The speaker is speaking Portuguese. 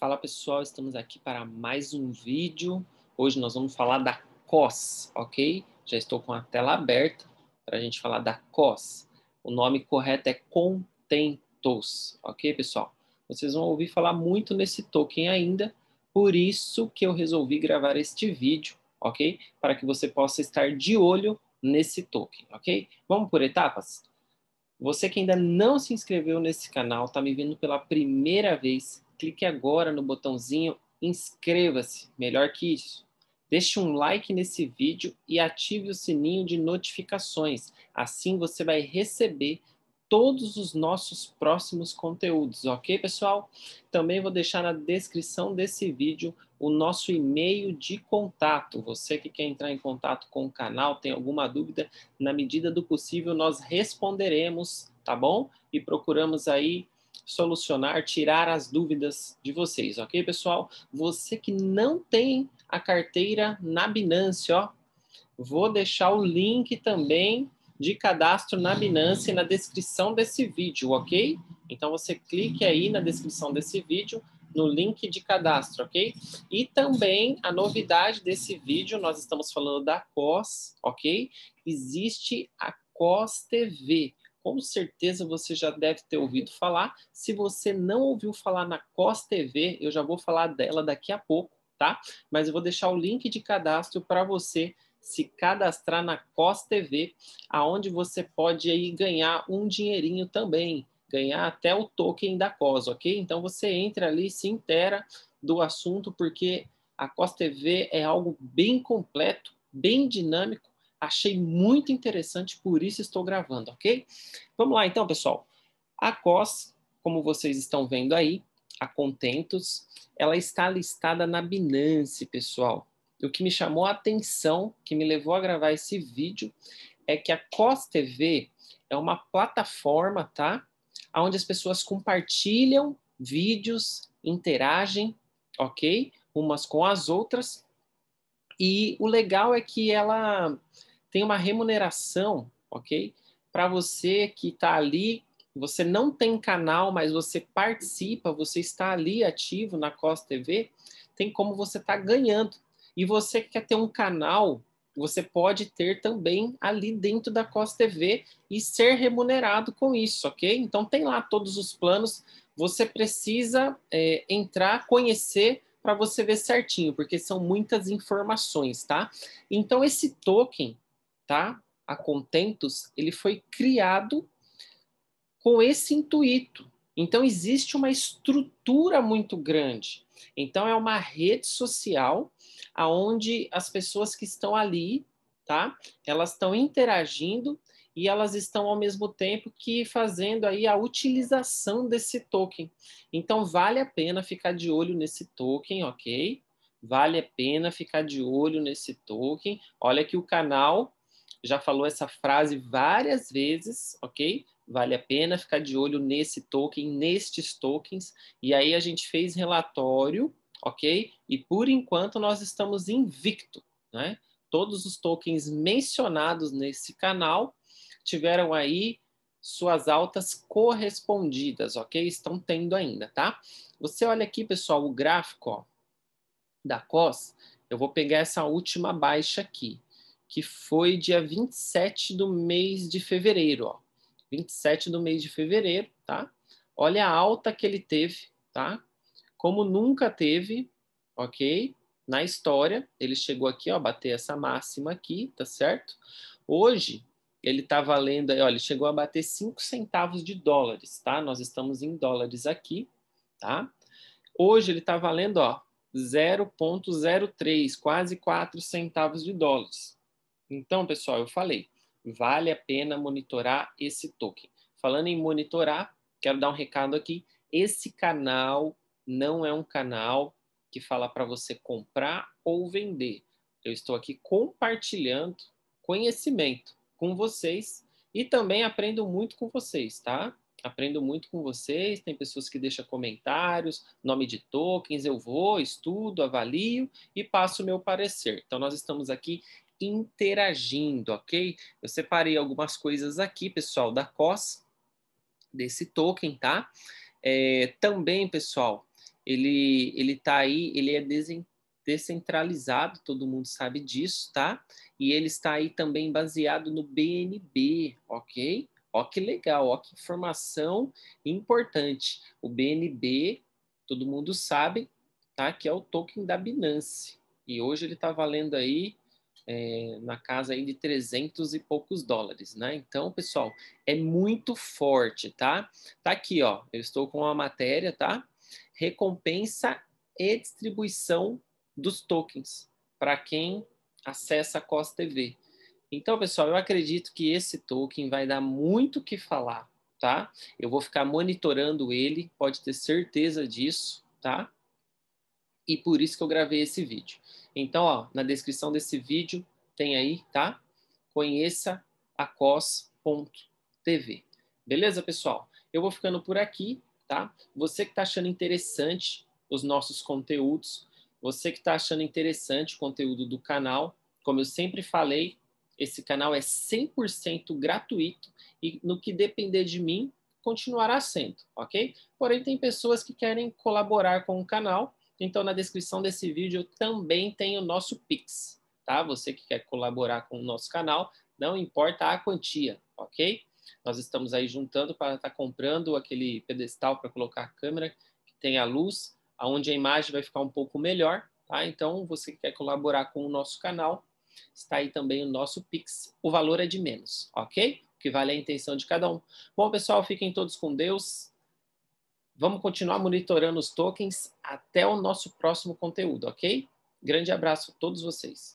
Fala pessoal, estamos aqui para mais um vídeo. Hoje nós vamos falar da COS, ok? Já estou com a tela aberta para a gente falar da COS. O nome correto é Contentos, ok pessoal? Vocês vão ouvir falar muito nesse token ainda, por isso que eu resolvi gravar este vídeo, ok? Para que você possa estar de olho nesse token, ok? Vamos por etapas? Você que ainda não se inscreveu nesse canal, está me vendo pela primeira vez, clique agora no botãozinho inscreva-se, melhor que isso. Deixe um like nesse vídeo e ative o sininho de notificações. Assim você vai receber todos os nossos próximos conteúdos, ok, pessoal? Também vou deixar na descrição desse vídeo o nosso e-mail de contato. Você que quer entrar em contato com o canal, tem alguma dúvida, na medida do possível nós responderemos, tá bom? E procuramos aí solucionar, tirar as dúvidas de vocês, ok, pessoal? Você que não tem a carteira na Binance, ó, vou deixar o link também de cadastro na Binance na descrição desse vídeo, ok? Então você clique aí na descrição desse vídeo no link de cadastro, ok? E também a novidade desse vídeo, nós estamos falando da COS, ok? Existe a COS TV com certeza você já deve ter ouvido falar. Se você não ouviu falar na COS TV, eu já vou falar dela daqui a pouco, tá? Mas eu vou deixar o link de cadastro para você se cadastrar na COS TV, aonde você pode aí ganhar um dinheirinho também, ganhar até o token da COS, ok? Então você entra ali, se intera do assunto, porque a COS TV é algo bem completo, bem dinâmico Achei muito interessante, por isso estou gravando, ok? Vamos lá então, pessoal. A COS, como vocês estão vendo aí, a Contentos, ela está listada na Binance, pessoal. O que me chamou a atenção, que me levou a gravar esse vídeo, é que a COS TV é uma plataforma, tá? Onde as pessoas compartilham vídeos, interagem, ok? Umas com as outras. E o legal é que ela tem uma remuneração, ok? Para você que está ali, você não tem canal, mas você participa, você está ali ativo na Costa TV, tem como você estar tá ganhando. E você que quer ter um canal, você pode ter também ali dentro da Costa TV e ser remunerado com isso, ok? Então tem lá todos os planos. Você precisa é, entrar, conhecer para você ver certinho, porque são muitas informações, tá? Então esse token tá? A Contentos, ele foi criado com esse intuito. Então existe uma estrutura muito grande. Então é uma rede social aonde as pessoas que estão ali, tá? Elas estão interagindo e elas estão ao mesmo tempo que fazendo aí a utilização desse token. Então vale a pena ficar de olho nesse token, OK? Vale a pena ficar de olho nesse token. Olha que o canal já falou essa frase várias vezes, ok? Vale a pena ficar de olho nesse token, nestes tokens. E aí a gente fez relatório, ok? E por enquanto nós estamos invicto, né? Todos os tokens mencionados nesse canal tiveram aí suas altas correspondidas, ok? Estão tendo ainda, tá? Você olha aqui, pessoal, o gráfico ó, da COS. Eu vou pegar essa última baixa aqui que foi dia 27 do mês de fevereiro, ó. 27 do mês de fevereiro, tá? Olha a alta que ele teve, tá? Como nunca teve, ok? Na história, ele chegou aqui, ó, bater essa máxima aqui, tá certo? Hoje, ele tá valendo, olha, ele chegou a bater 5 centavos de dólares, tá? Nós estamos em dólares aqui, tá? Hoje ele tá valendo, ó, 0,03, quase 4 centavos de dólares, então, pessoal, eu falei, vale a pena monitorar esse token. Falando em monitorar, quero dar um recado aqui. Esse canal não é um canal que fala para você comprar ou vender. Eu estou aqui compartilhando conhecimento com vocês e também aprendo muito com vocês, tá? Aprendo muito com vocês. Tem pessoas que deixam comentários, nome de tokens. Eu vou, estudo, avalio e passo o meu parecer. Então, nós estamos aqui interagindo, ok? Eu separei algumas coisas aqui, pessoal, da COS, desse token, tá? É, também, pessoal, ele, ele tá aí, ele é descentralizado, todo mundo sabe disso, tá? E ele está aí também baseado no BNB, ok? Ó que legal, ó que informação importante. O BNB, todo mundo sabe, tá? Que é o token da Binance. E hoje ele está valendo aí é, na casa aí de 300 e poucos dólares, né? Então, pessoal, é muito forte, tá? Tá aqui, ó, eu estou com a matéria, tá? Recompensa e distribuição dos tokens para quem acessa a COS TV. Então, pessoal, eu acredito que esse token vai dar muito o que falar, tá? Eu vou ficar monitorando ele, pode ter certeza disso, tá? e por isso que eu gravei esse vídeo. Então, ó, na descrição desse vídeo tem aí, tá? Conheça a cos.tv. Beleza, pessoal? Eu vou ficando por aqui, tá? Você que está achando interessante os nossos conteúdos, você que está achando interessante o conteúdo do canal, como eu sempre falei, esse canal é 100% gratuito e no que depender de mim, continuará sendo, ok? Porém, tem pessoas que querem colaborar com o canal então, na descrição desse vídeo também tem o nosso Pix, tá? Você que quer colaborar com o nosso canal, não importa a quantia, ok? Nós estamos aí juntando para estar tá comprando aquele pedestal para colocar a câmera, que tem a luz, aonde a imagem vai ficar um pouco melhor, tá? Então, você que quer colaborar com o nosso canal, está aí também o nosso Pix. O valor é de menos, ok? O que vale é a intenção de cada um. Bom, pessoal, fiquem todos com Deus. Vamos continuar monitorando os tokens até o nosso próximo conteúdo, ok? Grande abraço a todos vocês.